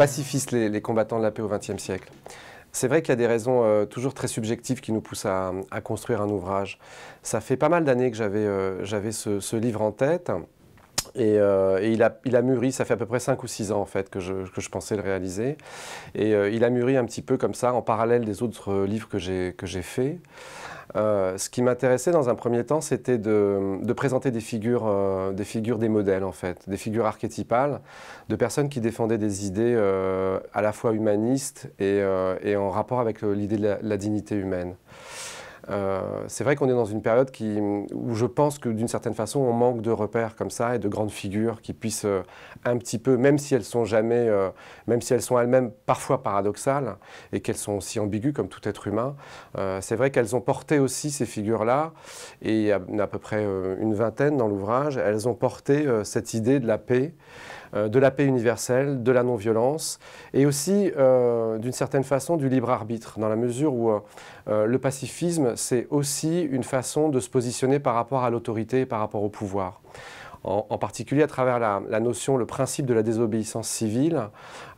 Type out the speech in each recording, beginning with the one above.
pacifistes, les, combattants de la paix au XXe siècle. C'est vrai qu'il y a des raisons euh, toujours très subjectives qui nous poussent à, construire un ouvrage. Ça fait pas mal d'années que j'avais euh, ce, livre en tête. Euh, et, il, a, il, a, mûri, ça fait à peu près 5 ou 6 ans en fait que je, que je pensais le réaliser. Et il a mûri un petit peu comme ça en parallèle des autres livres que j'ai faits. Euh, ce qui m'intéressait dans un premier temps, c'était de, présenter des figures, euh, des figures, des modèles en fait, des figures archétypales, de personnes qui défendaient des idées euh, à la fois humanistes et, en rapport avec l'idée de la, dignité humaine. Euh, c'est vrai qu'on est dans une période où je pense que d'une certaine façon, on manque de repères comme ça et de grandes figures qui puissent euh, un petit peu, même si elles sont jamais, euh, même si elles sont elles-mêmes parfois paradoxales et qu'elles sont aussi ambiguës comme tout être humain, c'est vrai qu'elles ont porté aussi ces figures-là et il y en a à peu près une vingtaine dans l'ouvrage, elles ont porté cette idée de la paix. Euh, de la paix universelle, de la non-violence et aussi euh, d'une certaine façon du libre arbitre, dans la mesure où euh, le pacifisme, c'est aussi une façon de se positionner par rapport à l'autorité, par rapport au pouvoir en, particulier à travers la, notion, le principe de la désobéissance civile.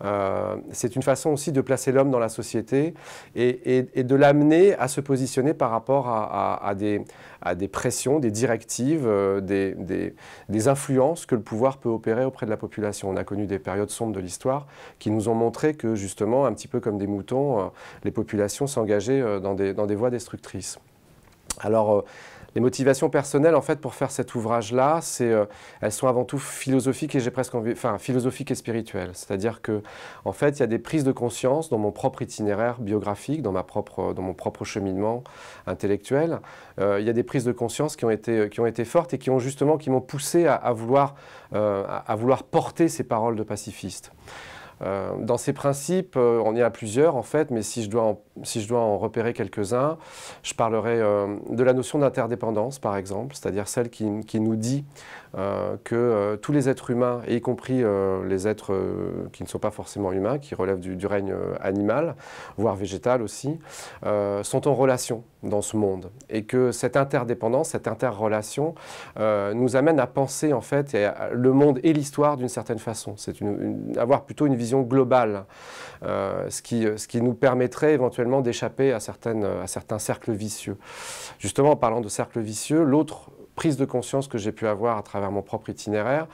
Euh, c'est une façon aussi de placer l'homme dans la société et, de l'amener à se positionner par rapport à, des, à des, pressions, des directives, euh, des, des, influences que le pouvoir peut opérer auprès de la population. On a connu des périodes sombres de l'histoire qui nous ont montré que justement, un petit peu comme des moutons, euh, les populations s'engageaient dans, dans des voies destructrices. Alors, les motivations personnelles, en fait, pour faire cet ouvrage-là, c'est, euh, elles sont avant tout philosophiques et j'ai presque enfin, philosophiques et spirituelles. C'est-à-dire que, en fait, il y a des prises de conscience dans mon propre itinéraire biographique, dans ma propre, euh, dans mon propre cheminement intellectuel. Euh, il y a des prises de conscience qui ont été, qui ont été fortes et qui ont justement, qui m'ont poussé à, vouloir, à vouloir porter ces paroles de pacifiste. Euh, dans ces principes, euh, on y a plusieurs en fait, mais si je dois en, repérer quelques-uns, je parlerai euh, de la notion d'interdépendance par exemple, c'est-à-dire celle qui, nous dit que tous les êtres humains, y compris les êtres qui ne sont pas forcément humains, qui relèvent du règne animal, voire végétal aussi, sont en relation dans ce monde et que cette interdépendance, cette interrelation euh, nous amène à penser en fait le monde et l'histoire d'une certaine façon. C'est avoir plutôt une vision globale, euh, ce, qui, ce qui nous permettrait éventuellement d'échapper à, certaines, à certains cercles vicieux. Justement, en parlant de cercles vicieux, l'autre prise de conscience que j'ai pu avoir à travers mon propre itinéraire,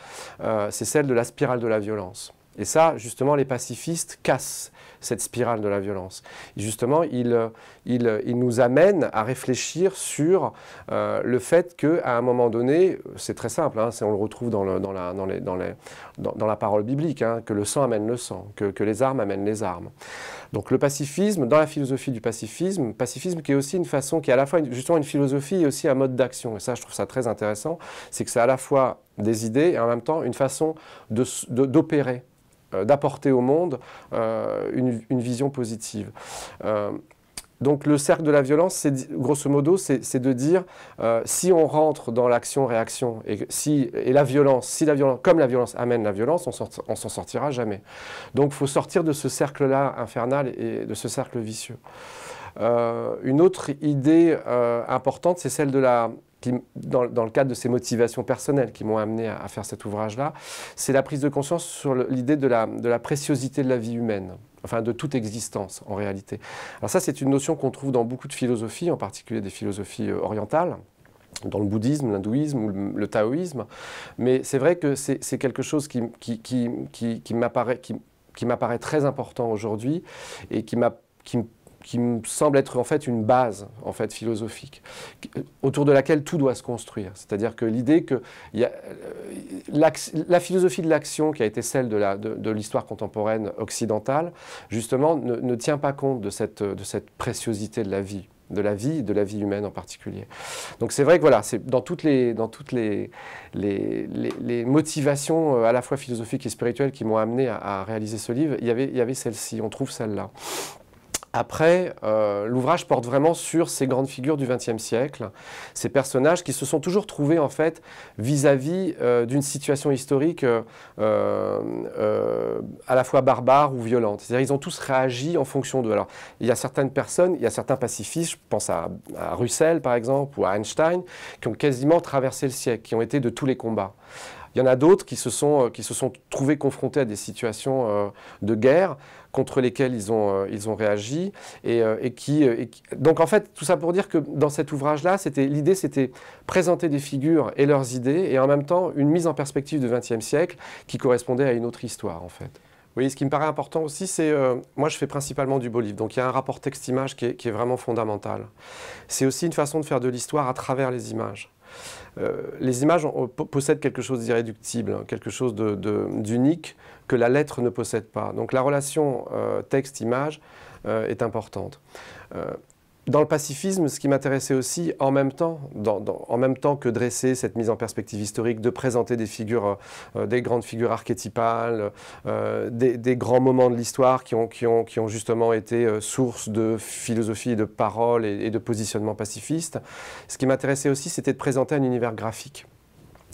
euh, c'est celle de la spirale de la violence. Et ça, justement, les pacifistes cassent cette spirale de la violence. justement, il, euh, euh, il, nous amène à réfléchir sur euh, le fait qu'à un moment donné, c'est très simple, hein, on le retrouve dans, dans, la, dans, dans, dans la, parole biblique, hein, que le sang amène le sang, que, les armes amènent les armes. Donc le pacifisme, dans la philosophie du pacifisme, pacifisme qui est aussi une façon, qui est à la fois justement une philosophie et aussi un mode d'action. Et ça, je trouve ça très intéressant, c'est que c'est à la fois des idées et en même temps une façon d'opérer. Euh, d'apporter au monde euh, une, vision positive. Euh, donc le cercle de la violence, c'est grosso modo, c'est de dire si on rentre dans l'action-réaction et si et la violence, si la violence, comme la violence amène la violence, on ne s'en sortira jamais. Donc faut sortir de ce cercle-là infernal et de ce cercle vicieux. une autre idée importante, c'est celle de la dans, le cadre de ces motivations personnelles qui m'ont amené à, faire cet ouvrage-là, c'est la prise de conscience sur l'idée de la, de la préciosité de la vie humaine enfin de toute existence en réalité. Alors ça, c'est une notion qu'on trouve dans beaucoup de philosophies, en particulier des philosophies euh, orientales dans le bouddhisme, l'hindouisme ou le, taoïsme. Mais c'est vrai que c'est quelque chose qui, qui, qui m'apparaît très important aujourd'hui et qui m'a qui me qui me semble être en fait une base en fait philosophique euh, autour de laquelle tout doit se construire. C'est-à-dire que l'idée que euh, la philosophie de l'action qui a été celle de l'histoire de, contemporaine occidentale, justement, ne, tient pas compte de cette, de cette préciosité de la vie de la vie, de la vie humaine en particulier. Donc c'est vrai que voilà, c'est dans toutes les dans toutes les les, motivations euh, à la fois philosophiques et spirituelles qui m'ont amené à, réaliser ce livre, il y avait il y avait celle-ci, on trouve celle-là. Après, euh, l'ouvrage porte vraiment sur ces grandes figures du XXe siècle, ces personnages qui se sont toujours trouvés en fait vis-à-vis euh, d'une situation historique euh, à la fois barbare ou violente. C'est-à-dire ils ont tous réagi en fonction de. Alors, il y a certaines personnes, il y a certains pacifistes, je pense à, à Russell par exemple ou à Einstein, qui ont quasiment traversé le siècle, qui ont été de tous les combats. Il y en a d'autres qui se sont, qui se sont trouvés confrontés à des situations de guerre contre lesquels ils ont, euh, réagi. Euh, euh, et, qui, donc en fait, tout ça pour dire que dans cet ouvrage-là, l'idée c'était présenter des figures et leurs idées, et en même temps une mise en perspective du XXe siècle qui correspondait à une autre histoire en fait. Oui, ce qui me paraît important aussi, c'est, moi je fais principalement du beau livre, donc il y a un rapport texte-image qui est vraiment fondamental. C'est aussi une façon de faire de l'histoire à travers les images. Euh, les images possèdent quelque chose d'irréductible, hein, quelque chose d'unique que la lettre ne possède pas. Donc la relation euh, texte-image euh, est importante dans le pacifisme, ce qui m'intéressait aussi, en même temps, dans, en même temps que dresser cette mise en perspective historique, de présenter des figures, euh, des grandes figures archétypales, euh, des, grands moments de l'histoire qui ont, ont, qui ont, justement été euh, source de philosophie, de parole et, de positionnement pacifiste. Ce qui m'intéressait aussi, c'était de présenter un univers graphique.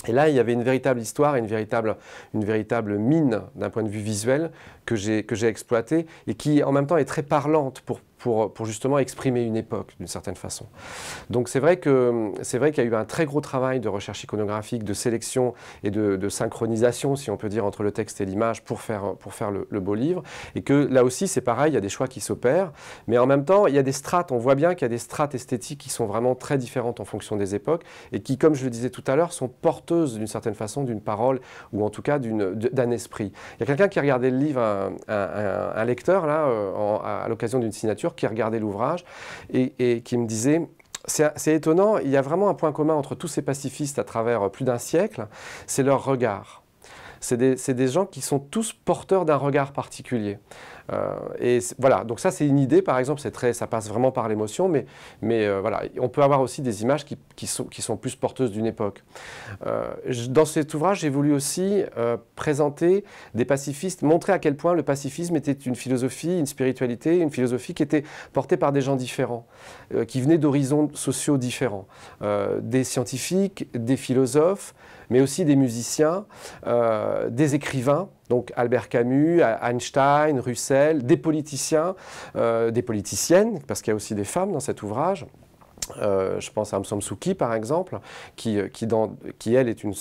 Et là, il y avait une véritable histoire, une véritable, une véritable mine d'un point de vue visuel que j'ai exploité et qui en même temps est très parlante pour, pour, justement exprimer une époque d'une certaine façon. Donc c'est vrai que c'est vrai qu'il y a eu un très gros travail de recherche iconographique, de sélection et de, synchronisation, si on peut dire, entre le texte et l'image pour faire, pour faire le, beau livre. Et que là aussi, c'est pareil, il y a des choix qui s'opèrent. Mais en même temps, il y a des strates. On voit bien qu'il y a des strates esthétiques qui sont vraiment très différentes en fonction des époques et qui, comme je le disais tout à l'heure, sont porteuses d'une certaine façon d'une parole ou en tout cas d'un esprit. Il y a quelqu'un qui a regardé le livre, un, lecteur, là, euh, à l'occasion d'une signature, qui regardait l'ouvrage et, qui me disait c'est étonnant, il y a vraiment un point commun entre tous ces pacifistes à travers euh, plus d'un siècle, c'est leur regard c'est des, gens qui sont tous porteurs d'un regard particulier. Euh, et voilà, donc ça c'est une idée, par exemple, c'est très, ça passe vraiment par l'émotion, mais, mais euh, voilà, on peut avoir aussi des images qui, qui, sont, plus porteuses d'une époque. Euh, dans cet ouvrage, j'ai voulu aussi présenter des pacifistes, montrer à quel point le pacifisme était une philosophie, une spiritualité, une philosophie qui était portée par des gens différents, qui venaient d'horizons sociaux différents, des scientifiques, des philosophes mais aussi des musiciens, euh, des écrivains, donc Albert Camus, Einstein, Russell, des politiciens, euh, des politiciennes, parce qu'il y a aussi des femmes dans cet ouvrage. Euh, je pense à Suu Kyi par exemple, qui, euh, qui, qui elle, est une,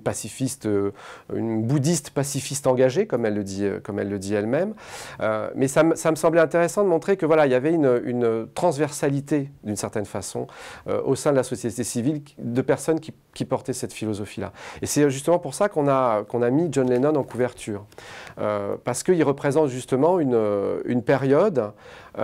pacifiste, euh, une bouddhiste pacifiste engagée, comme elle le dit, comme elle le dit elle-même. mais ça, me semblait intéressant de montrer que voilà, il y avait une, transversalité, d'une certaine façon, au sein de la société civile, de personnes qui, portaient cette philosophie-là. Et c'est justement pour ça qu'on a, qu'on a mis John Lennon en couverture, parce qu'il représente justement une, une période qui,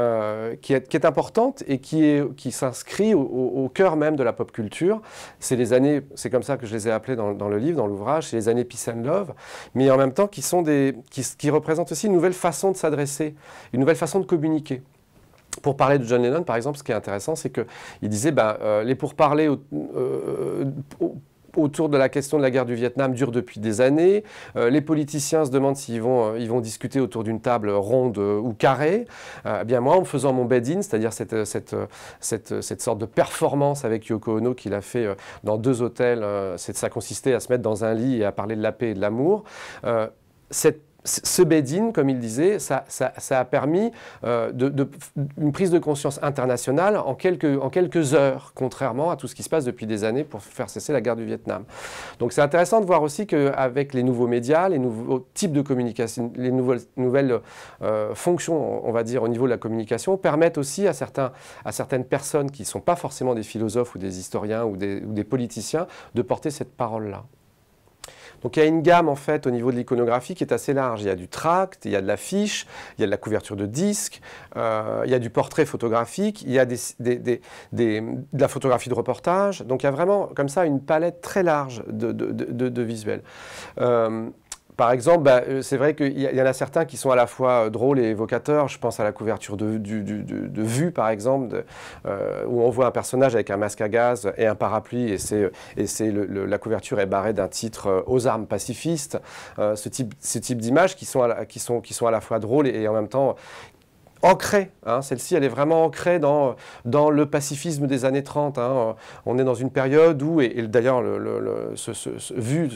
est, qui est importante et qui, est, qui s'inscrit au, cœur même de la pop culture. C'est les années, c'est comme ça que je les ai appelées dans, le livre, dans l'ouvrage, c'est les années Peace and Love, mais en même temps qui, sont des, qui, qui représentent aussi une nouvelle façon de s'adresser, une nouvelle façon de communiquer. Pour parler de John Lennon, par exemple, ce qui est intéressant, c'est qu'il disait bah, euh, les pourparlers au, euh, autour de la question de la guerre du Vietnam dure depuis des années. Euh, les politiciens se demandent s'ils vont, euh, ils vont discuter autour d'une table ronde euh, ou carrée. Eh bien moi, en faisant mon bed-in, c'est-à-dire cette, cette, cette, cette, sorte de performance avec Yoko Ono qu'il a fait dans deux hôtels, ça consistait à se mettre dans un lit et à parler de la paix et de l'amour. cette ce bed comme il disait, ça, a permis euh, une prise de conscience internationale en quelques, heures, contrairement à tout ce qui se passe depuis des années pour faire cesser la guerre du Vietnam. Donc c'est intéressant de voir aussi qu'avec les nouveaux médias, les nouveaux types de communication, les nouvelles, euh, fonctions, on va dire, au niveau de la communication, permettent aussi à, certaines personnes qui ne sont pas forcément des philosophes ou des historiens ou des politiciens de porter cette parole-là. Donc il y a une gamme en fait au niveau de l'iconographie qui est assez large. Il y a du tract, il y a de l'affiche, il y a de la couverture de disque, euh, il y a du portrait photographique, il y a des, de la photographie de reportage. Donc il y a vraiment comme ça une palette très large de, visuels. Euh, par exemple, bah, euh, c'est vrai qu'il y, en a certains qui sont à la fois euh, drôles et évocateurs. Je pense à la couverture de, Vue, par exemple, euh, où on voit un personnage avec un masque à gaz et un parapluie, et, c'est, la couverture est barrée d'un titre aux armes pacifistes. ce type, ce type d'images qui, qui, sont, qui sont à la fois drôles et en même temps ancrée. Hein. Celle-ci, elle est vraiment ancrée dans, dans le pacifisme des années 30. Hein. On est dans une période où, et, d'ailleurs, le, vu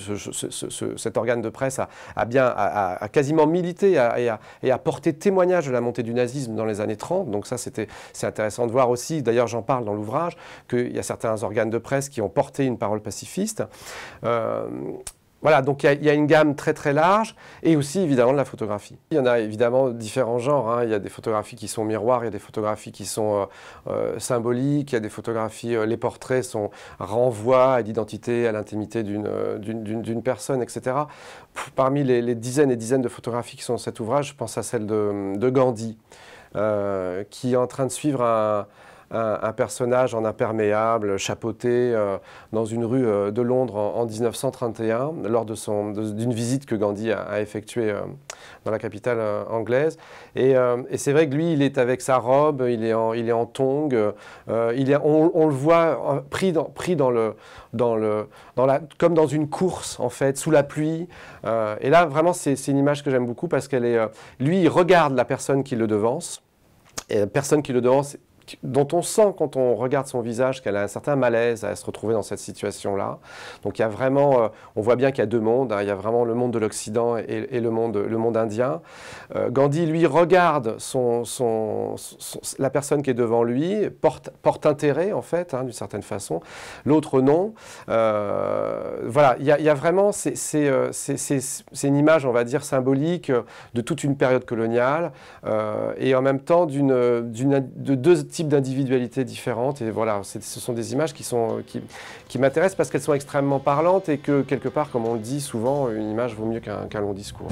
cet organe de presse a, bien, a, quasiment milité et, a, porté témoignage de la montée du nazisme dans les années 30. Donc ça, c'était, c'est intéressant de voir aussi, d'ailleurs j'en parle dans l'ouvrage, qu'il y a certains organes de presse qui ont porté une parole pacifiste. Euh, voilà, donc il y, a une gamme très très large et aussi évidemment de la photographie. Il y en a évidemment différents genres. Hein. Il y a des photographies qui sont miroirs, il y a des photographies qui sont euh, euh, symboliques, il y a des photographies, euh, les portraits sont renvois à l'identité, à l'intimité d'une personne, etc. Parmi les, dizaines et dizaines de photographies qui sont dans cet ouvrage, je pense à celle de, de Gandhi, qui est en train de suivre un un, personnage en imperméable, chapeauté euh, dans une rue euh, de Londres en, 1931, lors d'une visite que Gandhi a, effectuée euh, dans la capitale anglaise. Et, c'est vrai que lui, il est avec sa robe, il est en, il est en tongue, il est, on, le voit pris, dans, pris dans le, dans le, dans la, comme dans une course, en fait, sous la pluie. et là, vraiment, c'est une image que j'aime beaucoup parce qu'elle est... lui, il regarde la personne qui le devance. Et la personne qui le devance dont on sent quand on regarde son visage qu'elle a un certain malaise à se retrouver dans cette situation-là. Donc il y a vraiment, euh, on voit bien qu'il y a deux mondes, hein. il y a vraiment le monde de l'Occident et, le, monde, le monde indien. Euh, Gandhi, lui, regarde son, son, la personne qui est devant lui, porte, porte intérêt en fait, hein, d'une certaine façon, l'autre non. Euh, voilà, il y, a, vraiment, c'est une image, on va dire, symbolique de toute une période coloniale et en même temps d'une de deux types d'individualités différentes. Et voilà, ce sont des images qui, m'intéressent parce qu'elles sont extrêmement parlantes et que, quelque part, comme on le dit souvent, une image vaut mieux qu'un long discours.